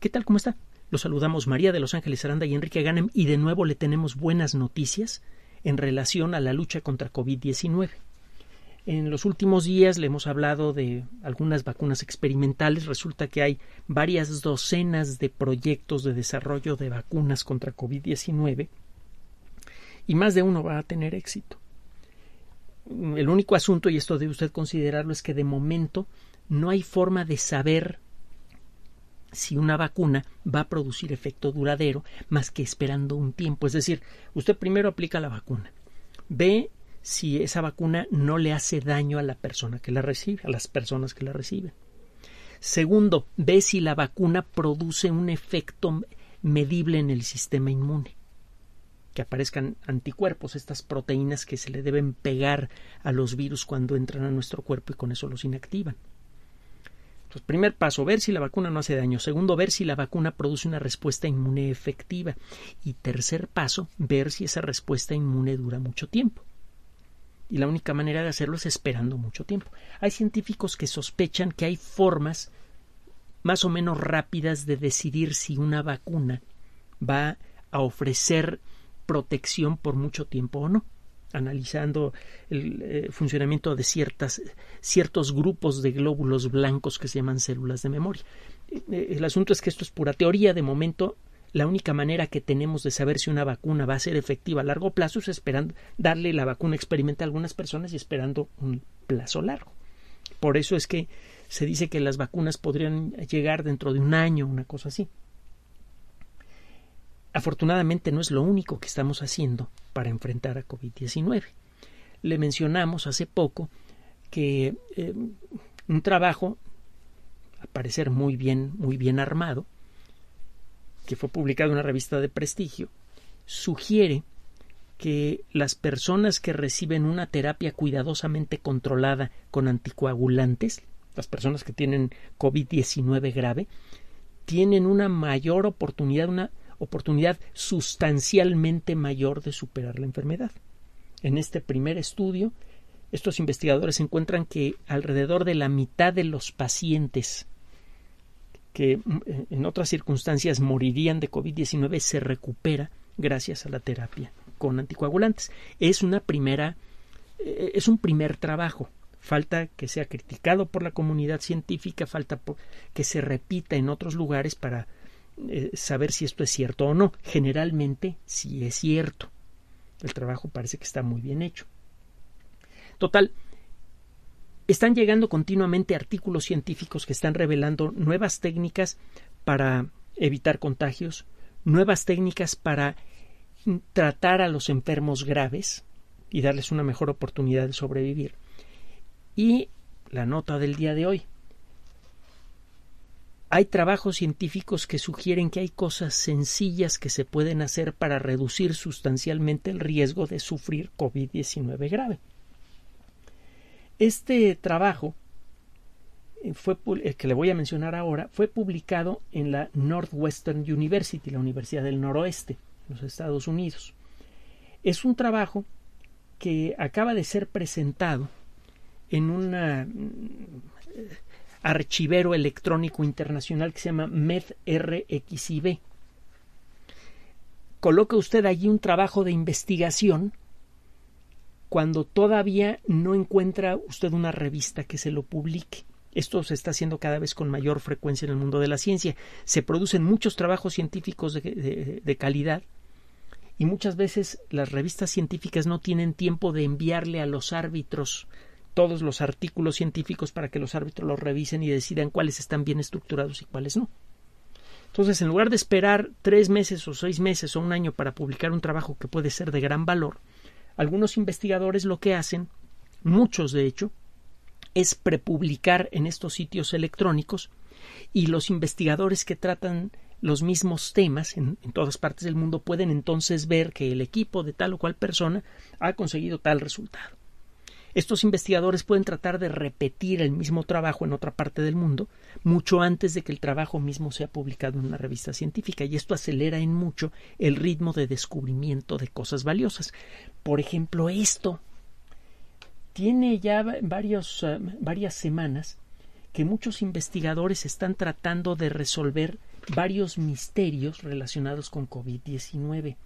¿Qué tal? ¿Cómo está? Los saludamos María de Los Ángeles Aranda y Enrique Ganem y de nuevo le tenemos buenas noticias en relación a la lucha contra COVID-19. En los últimos días le hemos hablado de algunas vacunas experimentales. Resulta que hay varias docenas de proyectos de desarrollo de vacunas contra COVID-19 y más de uno va a tener éxito. El único asunto, y esto debe usted considerarlo, es que de momento no hay forma de saber si una vacuna va a producir efecto duradero más que esperando un tiempo. Es decir, usted primero aplica la vacuna, ve si esa vacuna no le hace daño a la persona que la recibe, a las personas que la reciben. Segundo, ve si la vacuna produce un efecto medible en el sistema inmune que aparezcan anticuerpos, estas proteínas que se le deben pegar a los virus cuando entran a nuestro cuerpo y con eso los inactivan primer paso, ver si la vacuna no hace daño. Segundo, ver si la vacuna produce una respuesta inmune efectiva. Y tercer paso, ver si esa respuesta inmune dura mucho tiempo. Y la única manera de hacerlo es esperando mucho tiempo. Hay científicos que sospechan que hay formas más o menos rápidas de decidir si una vacuna va a ofrecer protección por mucho tiempo o no analizando el eh, funcionamiento de ciertas, ciertos grupos de glóbulos blancos que se llaman células de memoria. Eh, eh, el asunto es que esto es pura teoría. De momento, la única manera que tenemos de saber si una vacuna va a ser efectiva a largo plazo es esperando darle la vacuna experimental a algunas personas y esperando un plazo largo. Por eso es que se dice que las vacunas podrían llegar dentro de un año, una cosa así. Afortunadamente no es lo único que estamos haciendo para enfrentar a COVID-19. Le mencionamos hace poco que eh, un trabajo, a parecer muy bien, muy bien armado, que fue publicado en una revista de prestigio, sugiere que las personas que reciben una terapia cuidadosamente controlada con anticoagulantes, las personas que tienen COVID-19 grave, tienen una mayor oportunidad, una oportunidad sustancialmente mayor de superar la enfermedad. En este primer estudio, estos investigadores encuentran que alrededor de la mitad de los pacientes que mm, eh, en otras circunstancias morirían de COVID-19 se recupera gracias a la terapia con anticoagulantes. Es una primera eh, es un primer trabajo. Falta que sea criticado por la comunidad científica, falta que se repita en otros lugares para eh, saber si esto es cierto o no. Generalmente sí es cierto. El trabajo parece que está muy bien hecho. Total, están llegando continuamente artículos científicos que están revelando nuevas técnicas para evitar contagios, nuevas técnicas para tratar a los enfermos graves y darles una mejor oportunidad de sobrevivir. Y la nota del día de hoy, hay trabajos científicos que sugieren que hay cosas sencillas que se pueden hacer para reducir sustancialmente el riesgo de sufrir COVID-19 grave. Este trabajo, eh, fue, eh, que le voy a mencionar ahora, fue publicado en la Northwestern University, la Universidad del Noroeste, en los Estados Unidos. Es un trabajo que acaba de ser presentado en una mm, eh, archivero electrónico internacional que se llama MEDRXIB. Coloca usted allí un trabajo de investigación cuando todavía no encuentra usted una revista que se lo publique. Esto se está haciendo cada vez con mayor frecuencia en el mundo de la ciencia. Se producen muchos trabajos científicos de calidad y muchas veces las revistas científicas no tienen tiempo de enviarle a los árbitros todos los artículos científicos para que los árbitros los revisen y decidan cuáles están bien estructurados y cuáles no. Entonces, en lugar de esperar tres meses o seis meses o un año para publicar un trabajo que puede ser de gran valor, algunos investigadores lo que hacen, muchos de hecho, es prepublicar en estos sitios electrónicos y los investigadores que tratan los mismos temas en, en, todas partes del mundo pueden entonces ver que el equipo de tal o cual persona ha conseguido tal resultado. Estos investigadores pueden tratar de repetir el mismo trabajo en otra parte del mundo mucho antes de que el trabajo mismo sea publicado en una revista científica y esto acelera en mucho el ritmo de descubrimiento de cosas valiosas. Por ejemplo, esto tiene ya eh, varias semanas que muchos investigadores están tratando de resolver varios misterios relacionados con COVID-19.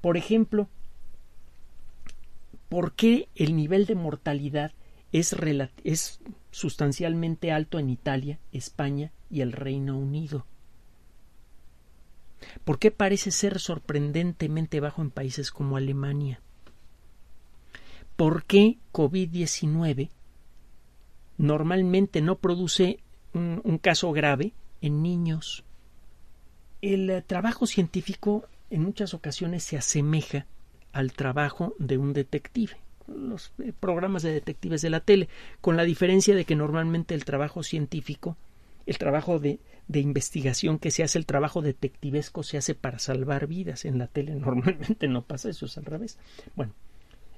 Por ejemplo, por qué el nivel de mortalidad es, sustancialmente alto en Italia, España y el Reino Unido. ¿Por qué parece ser sorprendentemente bajo en países como Alemania? ¿Por qué COVID-19 normalmente no produce un, caso grave en niños? El eh, trabajo científico en muchas ocasiones se asemeja al trabajo de un detective los eh, programas de detectives de la tele, con la diferencia de que normalmente el trabajo científico, el trabajo de, investigación que se hace, el trabajo detectivesco se hace para salvar vidas. En la tele normalmente no pasa eso, es al revés. Bueno,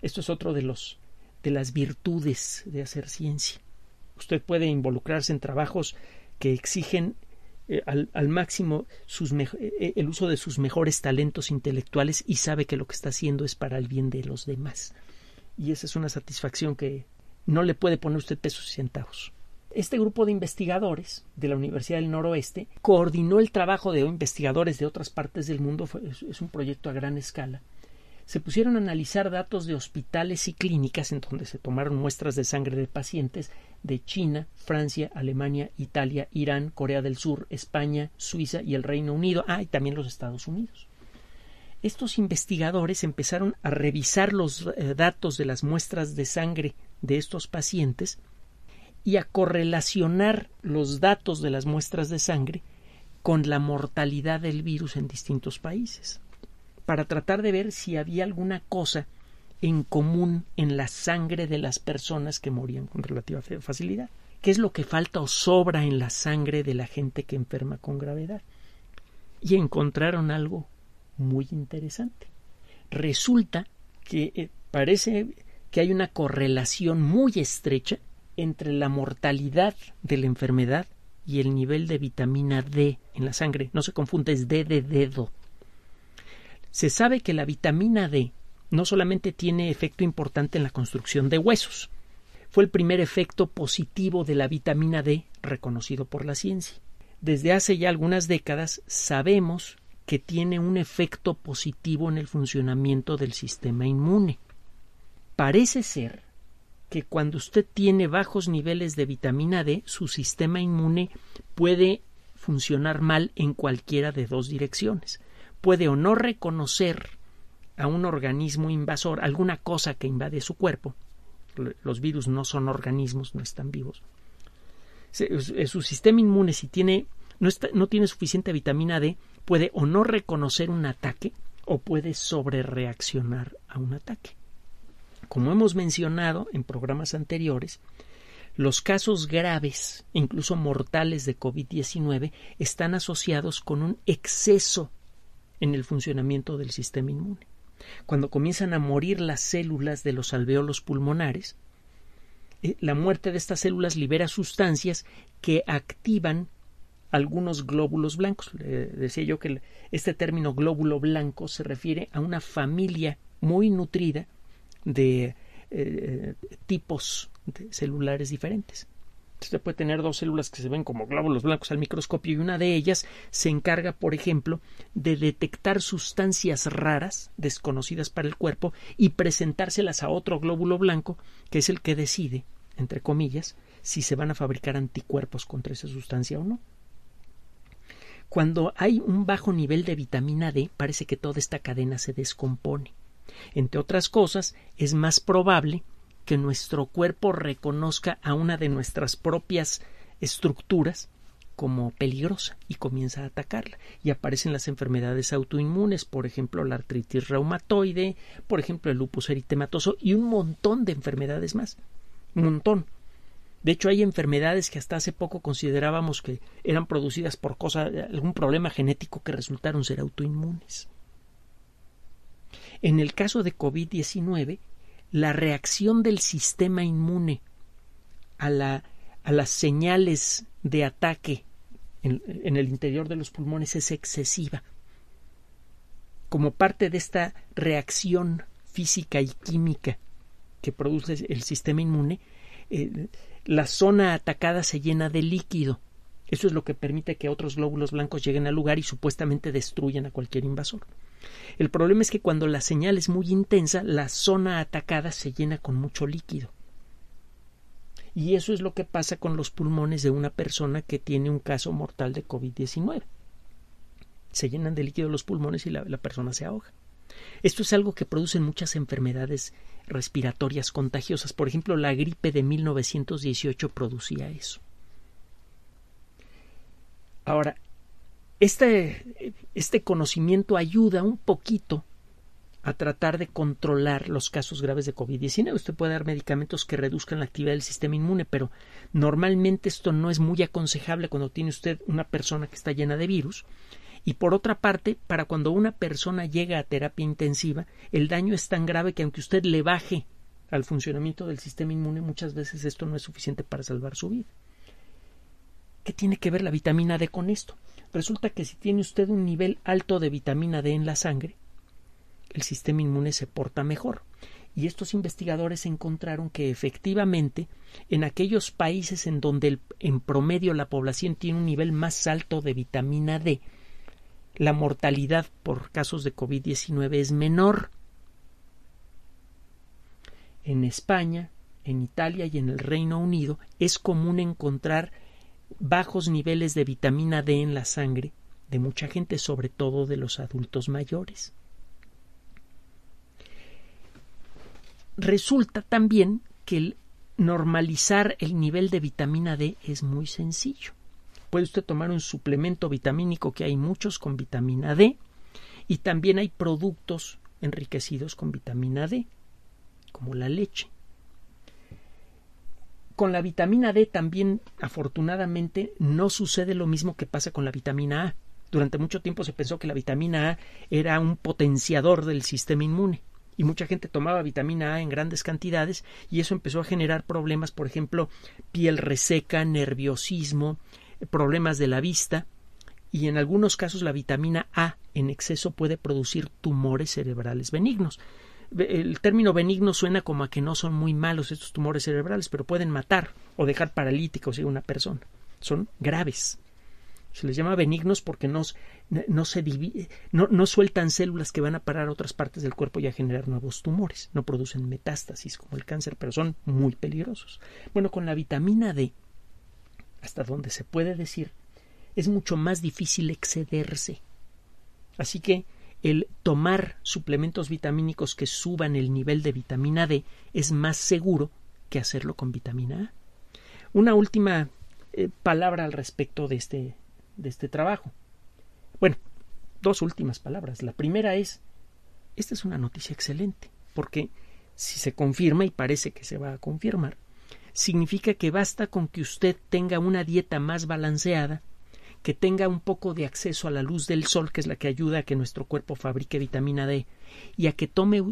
esto es otro de los de las virtudes de hacer ciencia. Usted puede involucrarse en trabajos que exigen eh, al, máximo eh, eh, el uso de sus mejores talentos intelectuales y sabe que lo que está haciendo es para el bien de los demás. Y esa es una satisfacción que no le puede poner usted pesos y centavos. Este grupo de investigadores de la Universidad del Noroeste coordinó el trabajo de investigadores de otras partes del mundo, es un proyecto a gran escala, se pusieron a analizar datos de hospitales y clínicas en donde se tomaron muestras de sangre de pacientes de China, Francia, Alemania, Italia, Irán, Corea del Sur, España, Suiza y el Reino Unido, ah, y también los Estados Unidos. Estos investigadores empezaron a revisar los eh, datos de las muestras de sangre de estos pacientes y a correlacionar los datos de las muestras de sangre con la mortalidad del virus en distintos países para tratar de ver si había alguna cosa en común en la sangre de las personas que morían con relativa facilidad. ¿Qué es lo que falta o sobra en la sangre de la gente que enferma con gravedad? Y encontraron algo muy interesante. Resulta que eh, parece que hay una correlación muy estrecha entre la mortalidad de la enfermedad y el nivel de vitamina D en la sangre. No se confunde, es D de dedo se sabe que la vitamina D no solamente tiene efecto importante en la construcción de huesos, fue el primer efecto positivo de la vitamina D reconocido por la ciencia. Desde hace ya algunas décadas sabemos que tiene un efecto positivo en el funcionamiento del sistema inmune. Parece ser que cuando usted tiene bajos niveles de vitamina D, su sistema inmune puede funcionar mal en cualquiera de dos direcciones puede o no reconocer a un organismo invasor, alguna cosa que invade su cuerpo. Los virus no son organismos, no están vivos. Su sistema inmune, si tiene, no, tiene suficiente vitamina D, puede o no reconocer un ataque o puede sobrereaccionar a un ataque. Como hemos mencionado en programas anteriores, los casos graves, incluso mortales de COVID-19, están asociados con un exceso en el funcionamiento del sistema inmune. Cuando comienzan a morir las células de los alveolos pulmonares, eh, la muerte de estas células libera sustancias que activan algunos glóbulos blancos. decía yo que este término glóbulo blanco se refiere a una familia muy nutrida de eh, tipos de celulares diferentes. Usted puede tener dos células que se ven como glóbulos blancos al microscopio y una de ellas se encarga, por ejemplo, de detectar sustancias raras, desconocidas para el cuerpo, y presentárselas a otro glóbulo blanco, que es el que decide, entre comillas, si se van a fabricar anticuerpos contra esa sustancia o no. Cuando hay un bajo nivel de vitamina D, parece que toda esta cadena se descompone. Entre otras cosas, es más probable que nuestro cuerpo reconozca a una de nuestras propias estructuras como peligrosa y comienza a atacarla. Y aparecen las enfermedades autoinmunes, por ejemplo, la artritis reumatoide, por ejemplo, el lupus eritematoso y un montón de enfermedades más. Un montón. De hecho, hay enfermedades que hasta hace poco considerábamos que eran producidas por cosa, algún problema genético que resultaron ser autoinmunes. En el caso de COVID-19, la reacción del sistema inmune a, a las señales de ataque en, el interior de los pulmones es excesiva. Como parte de esta reacción física y química que produce el sistema inmune, eh, la zona atacada se llena de líquido. Eso es lo que permite que otros glóbulos blancos lleguen al lugar y supuestamente destruyan a cualquier invasor. El problema es que cuando la señal es muy intensa, la zona atacada se llena con mucho líquido. Y eso es lo que pasa con los pulmones de una persona que tiene un caso mortal de COVID-19. Se llenan de líquido los pulmones y la, persona se ahoga. Esto es algo que producen muchas enfermedades respiratorias contagiosas. Por ejemplo, la gripe de 1918 producía eso. Ahora, este, este conocimiento ayuda un poquito a tratar de controlar los casos graves de COVID-19. Usted puede dar medicamentos que reduzcan la actividad del sistema inmune, pero normalmente esto no es muy aconsejable cuando tiene usted una persona que está llena de virus. Y por otra parte, para cuando una persona llega a terapia intensiva, el daño es tan grave que aunque usted le baje al funcionamiento del sistema inmune, muchas veces esto no es suficiente para salvar su vida. ¿Qué tiene que ver la vitamina D con esto? Resulta que si tiene usted un nivel alto de vitamina D en la sangre, el sistema inmune se porta mejor. Y estos investigadores encontraron que efectivamente en aquellos países en donde en promedio la población tiene un nivel más alto de vitamina D, la mortalidad por casos de COVID-19 es menor. En España, en Italia y en el Reino Unido es común encontrar bajos niveles de vitamina D en la sangre de mucha gente, sobre todo de los adultos mayores. Resulta también que normalizar el nivel de vitamina D es muy sencillo. Puede usted tomar un suplemento vitamínico que hay muchos con vitamina D y también hay productos enriquecidos con vitamina D, como la leche. Con la vitamina D también, afortunadamente, no sucede lo mismo que pasa con la vitamina A. Durante mucho tiempo se pensó que la vitamina A era un potenciador del sistema inmune y mucha gente tomaba vitamina A en grandes cantidades y eso empezó a generar problemas, por ejemplo, piel reseca, nerviosismo, problemas de la vista y en algunos casos la vitamina A en exceso puede producir tumores cerebrales benignos el término benigno suena como a que no son muy malos estos tumores cerebrales, pero pueden matar o dejar paralíticos a una persona. Son graves. Se les llama benignos porque no, no, se divide, no, sueltan células que van a parar a otras partes del cuerpo y a generar nuevos tumores. No producen metástasis como el cáncer, pero son muy peligrosos. Bueno, con la vitamina D, hasta donde se puede decir, es mucho más difícil excederse. Así que el tomar suplementos vitamínicos que suban el nivel de vitamina D es más seguro que hacerlo con vitamina A. Una última eh, palabra al respecto de este, de este trabajo. Bueno, dos últimas palabras. La primera es, esta es una noticia excelente, porque si se confirma, y parece que se va a confirmar, significa que basta con que usted tenga una dieta más balanceada que tenga un poco de acceso a la luz del sol, que es la que ayuda a que nuestro cuerpo fabrique vitamina D, y a que tome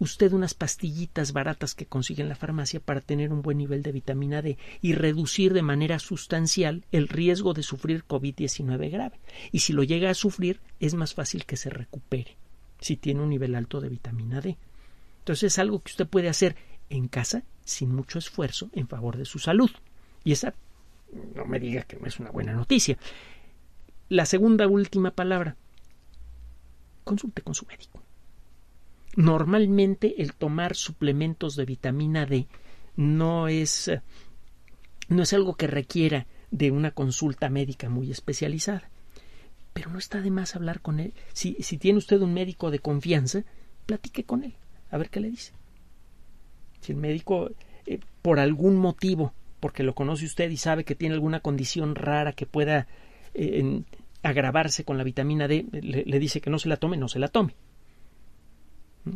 usted unas pastillitas baratas que consigue en la farmacia para tener un buen nivel de vitamina D y reducir de manera sustancial el riesgo de sufrir COVID-19 grave. Y si lo llega a sufrir, es más fácil que se recupere si tiene un nivel alto de vitamina D. Entonces es algo que usted puede hacer en casa sin mucho esfuerzo en favor de su salud. Y esa no me diga que no es una buena noticia la segunda última palabra. Consulte con su médico. Normalmente el tomar suplementos de vitamina D no es eh, no es algo que requiera de una consulta médica muy especializada. Pero no está de más hablar con él. Si, si tiene usted un médico de confianza, platique con él, a ver qué le dice. Si el médico, eh, por algún motivo, porque lo conoce usted y sabe que tiene alguna condición rara que pueda eh, agravarse con la vitamina D, le, dice que no se la tome, no se la tome.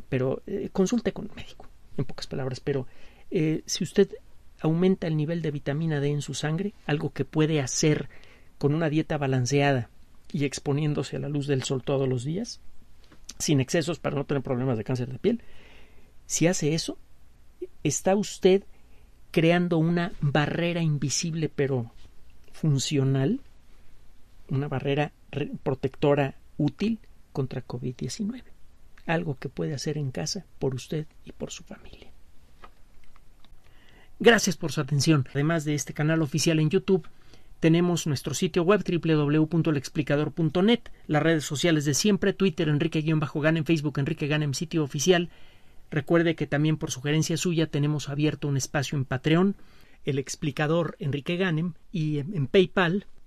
Pero eh, consulte con un médico, en pocas palabras. Pero eh, si usted aumenta el nivel de vitamina D en su sangre, algo que puede hacer con una dieta balanceada y exponiéndose a la luz del sol todos los días, sin excesos para no tener problemas de cáncer de piel, si hace eso, está usted creando una barrera invisible pero funcional una barrera protectora útil contra COVID-19, algo que puede hacer en casa por usted y por su familia. Gracias por su atención. Además de este canal oficial en YouTube, tenemos nuestro sitio web www.elexplicador.net las redes sociales de siempre, Twitter Enrique-Ganem, Facebook Enrique Ganem, sitio oficial. Recuerde que también por sugerencia suya tenemos abierto un espacio en Patreon, el explicador Enrique Ganem, y en PayPal